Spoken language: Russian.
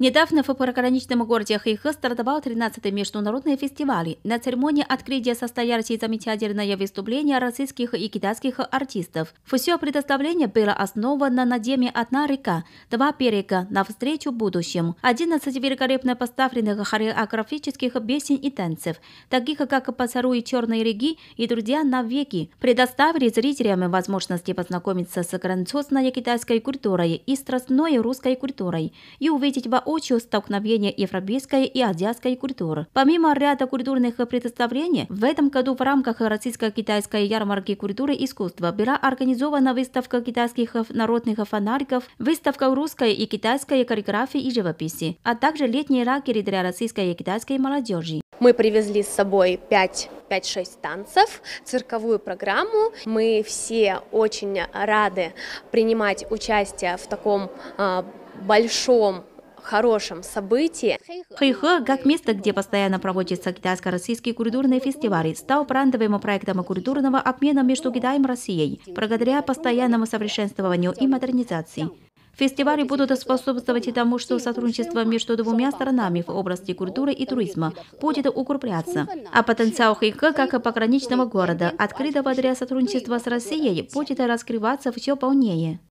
Недавно в пограничном городе Хэйхэ стартовал 13-й международный фестиваль. На церемонии открытия состоялись замечательные выступления российских и китайских артистов. Все предоставление было основано на теме «Одна река, два берега, навстречу будущему». 11 великолепно поставленных хореографических песен и танцев, таких как «Поцелуй черной реки» и «Друзья навеки», предоставили зрителям возможности познакомиться с грандиозной китайской культурой и страстной русской культурой и увидеть во воочию столкновение европейской и азиатской культуры. Помимо ряда культурных представлений, в этом году в рамках российско-китайской ярмарки культуры и искусства была организована выставка китайских народных фонариков, выставка русской и китайской каллиграфии и живописи, а также летние лагерь для российской и китайской молодежи. Мы привезли с собой 5 5-6 танцев, цирковую программу. Мы все очень рады принимать участие в таком а, большом хорошем событии. Хэйхэ, как место, где постоянно проводится китайско-российский культурный фестиваль, стал брендовым проектом культурного обмена между Китаем и Россией, благодаря постоянному совершенствованию и модернизации. Фестивали будут способствовать тому, что сотрудничество между двумя сторонами в области культуры и туризма будет укрепляться, а потенциал Хэйхэ как пограничного города, открытого для сотрудничества с Россией, будет раскрываться все полнее.